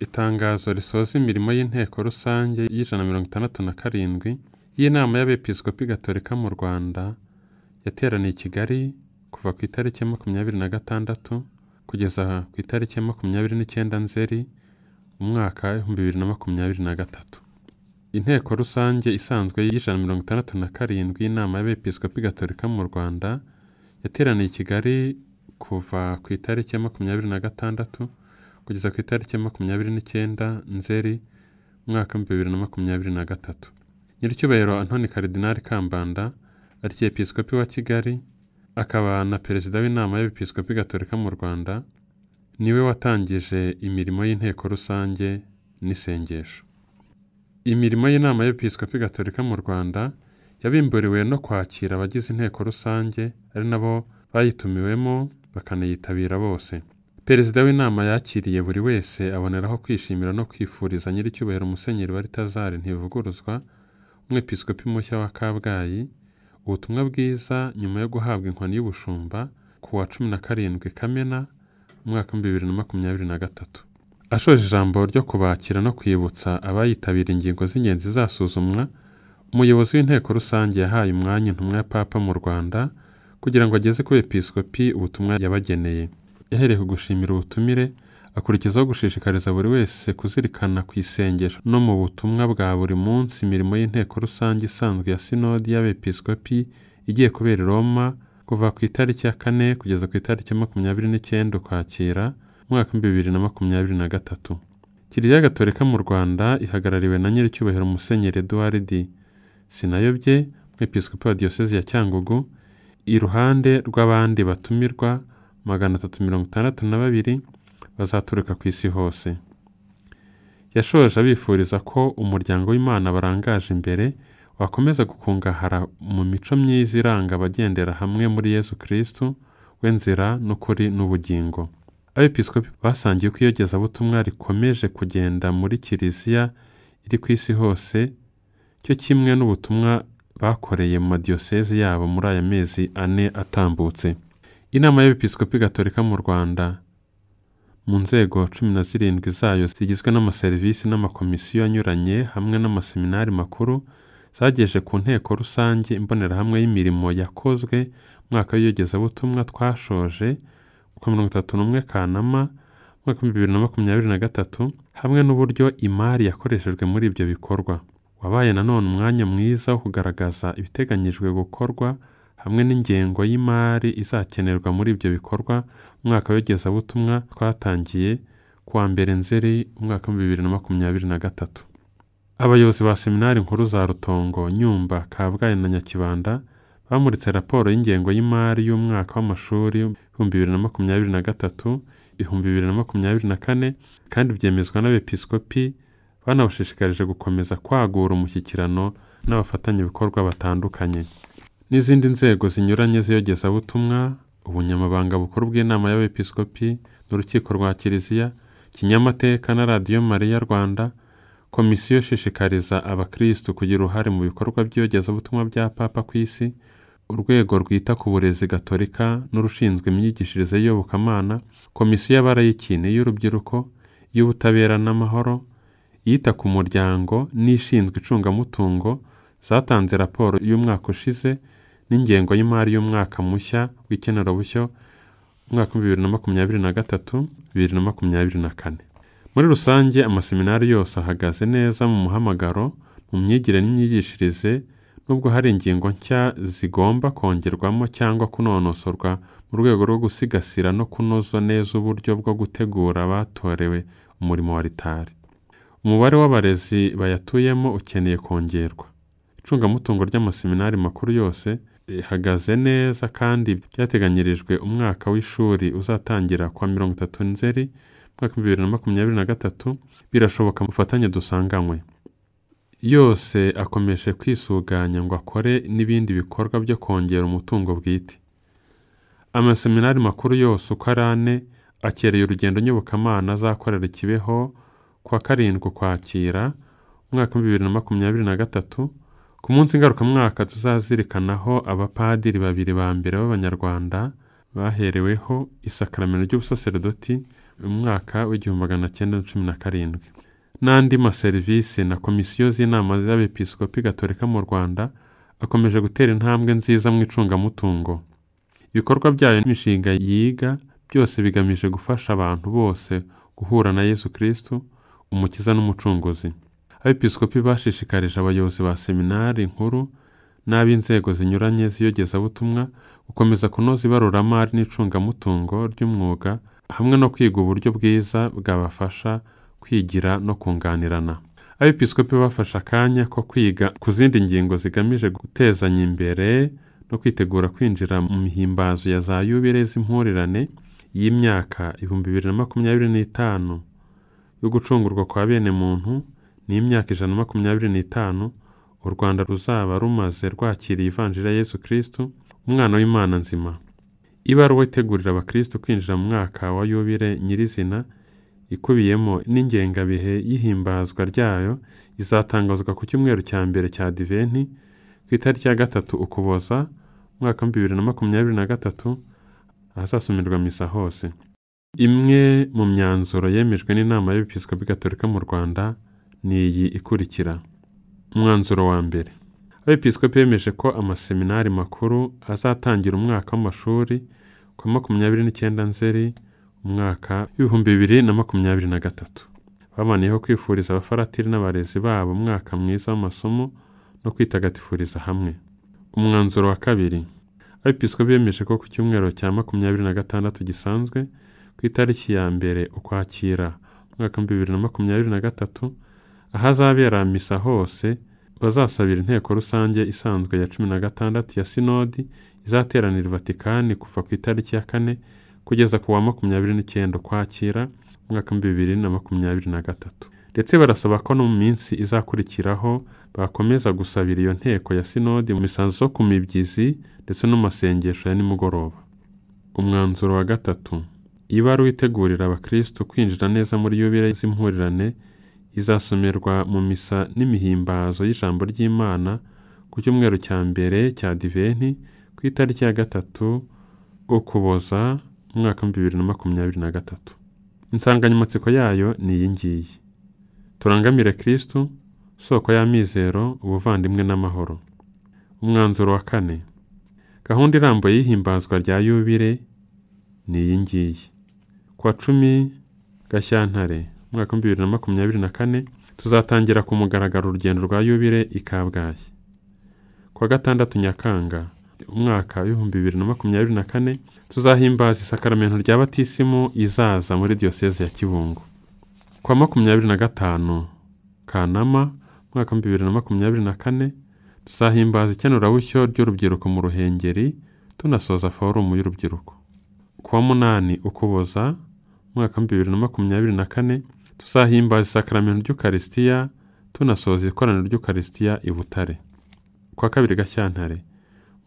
itangazo risoza imirimo y'inteko rusange y'ijana na mirongo itandatu na karindwi y'inama y'abepiskopi gatolika mu rwanda yateraniye i kigali kuva ku itariki ya makumyabiri na gatandatu kugeza ku itariki ya makumyabiri n'icyenda nzeri umwaka w'ibihumbi bibiri na makumyabiri na gatatu inteko rusange isanzwe y'ijana na mirongo itandatu na karindwi y'inama y'abepiskopi gatolika mu rwanda yateraniye i kigali kuva ku itariki ya makumyabiri na gatandatu kugeza ku itariki ya makumyabiri n'icyenda nzeri umwaka w'ibihumbi bibiri na makumyabiri na gatatu nyiricyubahiro antoni karidinali kambanda arkiyepisikopi wa kigali akaba na perezida w'inama y'abepisikopi gatolika mu rwanda niwe watangije imirimo y'inteko rusange n'isengesho imirimo y'inama y'abepisikopi gatolika mu rwanda yabimburiwe no kwakira abagize inteko rusange ari nabo bayitumiwemo bakanayitabira bose perezida w'inama yakiriye buri wese aboneraho kwishimira no kwifuriza nyir'icyubahiro musenyeri wa ritazari ntivuguruzwa umwepisikopi mushya wa kabgayi ubutumwa bwiza nyuma yo guhabwa inkoni y'ubushumba ku wa cumi na karindwi kamena umwaka w'ibihumbi bibiri na makumyabiri na gatatu ashoje ijambo ryo kubakira no kwibutsa abayitabira ingingo z'ingenzi zasuzumwa umuyobozi w'inteko rusange yahaye umwanya intumwa ya papa mu rwanda kugira ngo ageze ku episikopi ubutumwa yabageneye yahereye ku gushimira ubutumire akurikizaho gushishikariza buri wese kuzirikana ku isengesho no mu butumwa bwa buri munsi imirimo y'inteko rusange isanzwe ya sinodi y'abepisikopi igiye kubera i roma kuva ku itariki ya kane kugeza ku itariki ya makumyabiri n'icyenda ukwakira umwaka w'ibihumbi bibiri na makumyabiri na gatatu kiliziya gatolika mu rwanda ihagarariwe na nyir'icyubahiro musenyeri eduard sinayobye umwepisikopi wa diyosezi ya cyangugu iruhande rw'abandi batumirwa magana atatu mirongo itandatu na babiri bazaturuka ku isi hose yashoje abifuriza ko umuryango w'imana barangaje imbere wakomeza gukungahara mu mico myiza iranga abagendera hamwe muri yesu kirisitu w'inzira n'ukuri n'ubugingo abepisikopi basangiye ko iyogezabutumwa rikomeje kugenda muri kiliziya iri ku isi hose cyo kimwe n'ubutumwa bakoreye mu madiyoseze yabo muri aya mezi ane atambutse inama y'episikopi gatolika mu rwanda mu nzego cumi na zirindwi zayo zigizwe n'amaserivisi n'amakomisiyo anyuranye hamwe n'amaseminari makuru zageje ku nteko rusange imbonerahamwe y'imirimo yakozwe umwaka w'iyogezabutumwa twashoje kuwa mirongo itatu n'umwe kanama umwaka w'ibihumbi bibiri na makumyabiri na gatatu hamwe n'uburyo imari yakoreshejwe muri ibyo bikorwa wabaye nanone umwanya mwiza wo kugaragaza ibiteganyijwe gukorwa hamwe n'ingengo y'imari izakenerwa muri ibyo bikorwa umwaka w'igezabutumwa twatangiye kuwa mbere nzeri umwaka wa bibiri na makumyabiri na gatatu abayobozi ba seminari nkuru za rutongo nyumba kabgayi na nyakibanda bamuritse raporo y'ingengo y'imari y'umwaka w'amashuri ibihumbi bibiri na makumyabiri na gatatu ibihumbi bibiri na makumyabiri na kane kandi byemezwa n'abepiskopi banabashishikarije gukomeza kwagura umushyikirano n'abafatanyabikorwa batandukanye n'izindi nzego zinyuranye z'iyogezabutumwa ubunyamabanga bukuru bw'inama y'abepiskopi n'urukiko rwa kiliziya kinyamateka na radiyo mariya rwanda komisiyo ishishikariza abakirisitu kugira uruhare mu bikorwa by'iyogezabutumwa bya papa ku isi urwego rwita ku burezi gatolika n'urushinzwe imyigishirize y'iyobokamana komisiyo y'abarayikini y'urubyiruko y'ubutabera n'amahoro yita ku muryango n'ishinzwe icungamutungo zatanze raporo y'umwaka ushize n'ingengo y'imari y'umwaka mushya w'ikenerabushyo umwaka w'ibihumbi bibiri na makumyabiri na gatatu bibiri na makumyabiri na kane muri rusange amaseminari yose ahagaze neza mu muhamagaro mu myigire n'imyigishirize nubwo hari ingingo nshya zigomba kongerwamo cyangwa kunonosorwa mu rwego rwo gusigasira no kunoza neza uburyo bwo gutegura abatorewe umurimo wa ritari umubare w'abarezi bayatuyemo ukeneye kongerwa icungamutungo ry'amaseminari makuru yose rihagaze neza kandi byateganyirijwe umwaka w'ishuri uzatangira kwa mirongo itatu nzeri umwaka bibiri na makumyabiri na gatatu birashoboka mufatanye dusanganywe yose akomeje kwisuganya ngo akore n'ibindi bikorwa byo kongera umutungo bwite amaseminari makuru yose uko ari ane akereye urugendo nyobokamana azakorera ikibeho kuwa karindwi ukwakira umwaka wa bibiri na makumyabiri na gatatu ku munsi ngarukamwaka tuzazirikanaho abapadiri babiri ba mbere b'abanyarwanda bahereweho isakaramento ry'ubusaseredoti mu mwaka w'igihumbi magana cyenda na cumi na karindwi n'andi maserivisi na komisiyo z'inama z'abepiskopi gatolika mu rwanda akomeje gutera intambwe nziza mu icungamutungo ibikorwa byayo n'imishinga yiga byose bigamije gufasha abantu bose guhura na yesu kirisitu umukiza n'umucunguzi abepiskopi bashishikarije abayobozi ba seminari nkuru n'ab'inzego zinyuranye z'iyogezabutumwa gukomeza kunoza ibaruramari n'icungamutungo ry'umwuga hamwe no kwiga uburyo bwiza bwabafasha kwigira no kunganirana abepiskopi bafashe akanya ko kwiga ku zindi ngingo zigamije gutezanya imbere no kwitegura kwinjira mu mihimbazo ya za yubire z'impurirane y'imyaka ibihumbi bibiri na makumyabiri n'itanu yo gucungurwa kwa bene muntu ni ijana na makumyabiri n'itanu u rwanda ruzaba rumaze rwakiriye ivanjira yesu kirisitu umwana w'imana nzima ibaruwa itegurira abakirisitu kwinjira mu mwaka wa yubire nyirizina ikubiyemo n'ingengabihe y'ihimbazwa ryayo izatangazwa ku cyumweru cya mbere cya diventi ku itariki ya gatatu ukuboza umwaka wa bibiri na makumyabiri na gatatu ahazasumirwa misa hose Imwe mu myanzuro yemejwe n'inama y'Episikopi Gatolika mu Rwanda ni iyi ikurikira: Umwanzuro wa mbere. Abepiskopi bemeje ko amaseminari makuru azatangira umwaka w'amashuri kuwa makumyabiri n'icyenda Nzeri umwaka w'ibihumbi bibiri na makumyabiri na gatatu. Baboneyeho kwifuriza abafaratiri n'abarezi babo umwaka mwiza w'amasomo no kwitagatifuriza hamwe. Umwanzuro wa kabiri. Abepiskopi bemeje ko ku cyumweru cya makumyabiri na gatandatu gisanzwe ku itariki ya mbere ukwakira umwaka wa bibiri na makumyabiri na gatatu ahazabera misa hose bazasabira inteko rusange isanzwe ya cumi na gatandatu ya sinodi izateranira vatikani kuva ku itariki ya kane kugeza ku wa makumyabiri n'icyenda ukwakira umwaka wa bibiri na makumyabiri na gatatu ndetse barasaba ko no mu minsi izakurikiraho bakomeza gusabira iyo nteko ya sinodi mu misanzu zo ku mibyizi ndetse n'amasengesho ya nimugoroba umwanzuro wa gatatu ibaruwa itegurira abakristo kwinjira neza muri yubile z'impurirane izasomerwa mu misa n'imihimbazo y'ijambo ry'imana ku cyumweru cya mbere cya diventi ku itariki ya gatatu ukuboza mu mwaka wa bibiri na makumyabiri na gatatu insanganyamatsiko yayo ni iyi ngiyi turangamire kirisitu soko y'amizero ubuvandimwe n'amahoro umwanzuro wa kane gahunda irambuye y'ihimbazwa rya yubile ni iyi ngiyi kuwa cumi gashyantare umwaka wa bibiri na makumyabiri na kane tuzatangira ku mugaragaro urugendo rwa yubire i kabgayi kwa gatandatu nyakanga umwaka w'ibihumbi bibiri na makumyabiri na kane tuzahimbaza isakaramento rya batisimu izaza muri diyoseze ya kibungo kwa makumyabiri na gatanu kanama umwaka wa bibiri na makumyabiri na kane tuzahimbaza ikenurabushyo ry'urubyiruko mu ruhengeri tunasoza forumu y'urubyiruko kuwa munani ukuboza umwaka w'ibihumbi bibiri na makumyabiri na kane tuzahimbaza isakaramentu ry'ukarisitiya tunasoza ikoraniro ry'ukarisitiya i butare kwa kabiri gashyantare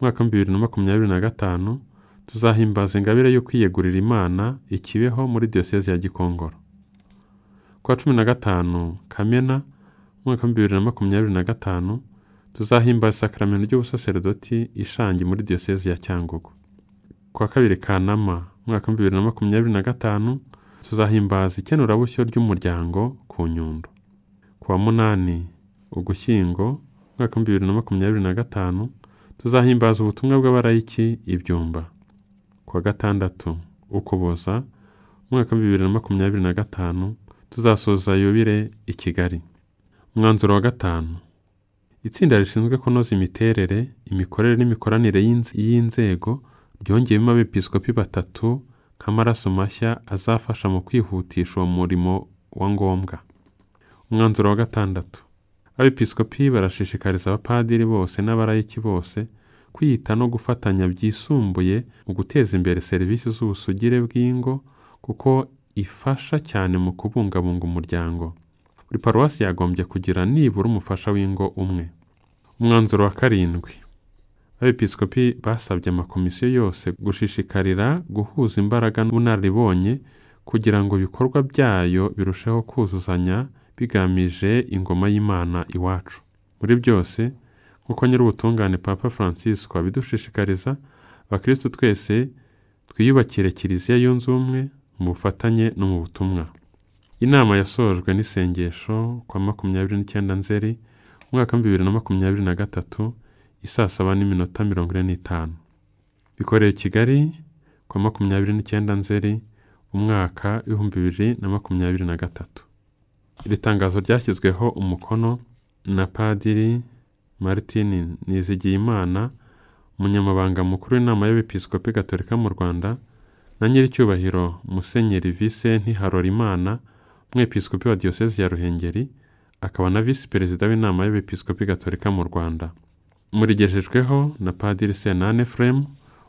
umwaka w'ibihumbi bibiri na makumyabiri na gatanu tuzahimbaza ingabire yo kwiyegurira imana ikibeho muri Diyosezi ya gikongoro kwa cumi na gatanu kamena umwaka w'ibihumbi bibiri na makumyabiri na gatanu tuzahimbaza isakaramentu ry'ubusaseredoti ishangi muri Diyosezi ya cyangugu kwa kabiri kanama umwaka w'ibihumbi bibiri na makumyabiri na gatanu tuzahimbaza ikenurabushyo ry'umuryango ku nyundo kuwa munani ugushyingo umwaka w'ibihumbi bibiri na makumyabiri na gatanu tuzahimbaza ubutumwa bw'abarayiki ibyumba kuwa gatandatu ukuboza umwaka w'ibihumbi bibiri na makumyabiri na gatanu tuzasoza yubire i kigali umwanzuro wa gatanu itsinda rishinzwe kunoza imiterere imikorere n'imikoranire y'inzego ryongewemo abepiskopi batatu nk'amaraso mashya azafasha mu kwihutisha uwo murimo wa ngombwa umwanzuro wa gatandatu abepiskopi barashishikariza abapadiri bose n'abarayiki bose kwiyita no gufatanya byisumbuye mu guteza imbere serivisi z'ubusugire bw'ingo kuko ifasha cyane mu kubungabunga umuryango buri paruwasi yagombye kugira nibura umufasha w'ingo umwe umwanzuro wa karindwi abepiskopi basabye amakomisiyo yose gushishikarira guhuza imbaraga n'ubunararibonye kugira ngo ibikorwa byayo birusheho kuzuzanya bigamije ingoma y'imana iwacu muri byose nk'uko nyir'ubutungane papa francis abidushishikariza abakirisitu twese twiyubakire kiliziya yunze ubumwe mu bufatanye no mu butumwa inama yasojwe n'isengesho kwa makumyabiri n'icyenda nzeri umwaka w'ibihumbi bibiri na makumyabiri na gatatu isaa saba n'iminota mirongo ine n'itanu bikorewe i kigali ku wa makumyabiri n'icyenda nzeri umwaka w'ibihumbi bibiri na makumyabiri na gatatu iri tangazo ryashyizweho umukono na padiri martin nizigiyimana umunyamabanga mukuru w'inama y'abepiskopi gatolika mu rwanda na nyir'icyubahiro musenyeri visenti harorimana umwepiskopi wa diyosezi ya ruhengeri akaba na visi perezida w'inama y'abepiskopi gatolika mu rwanda murigejejweho na padiri senane furemu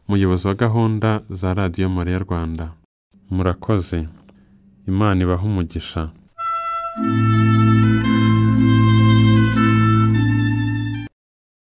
umuyobozi wa gahunda za radiyo Mariya rwanda murakoze imana ibaha umugisha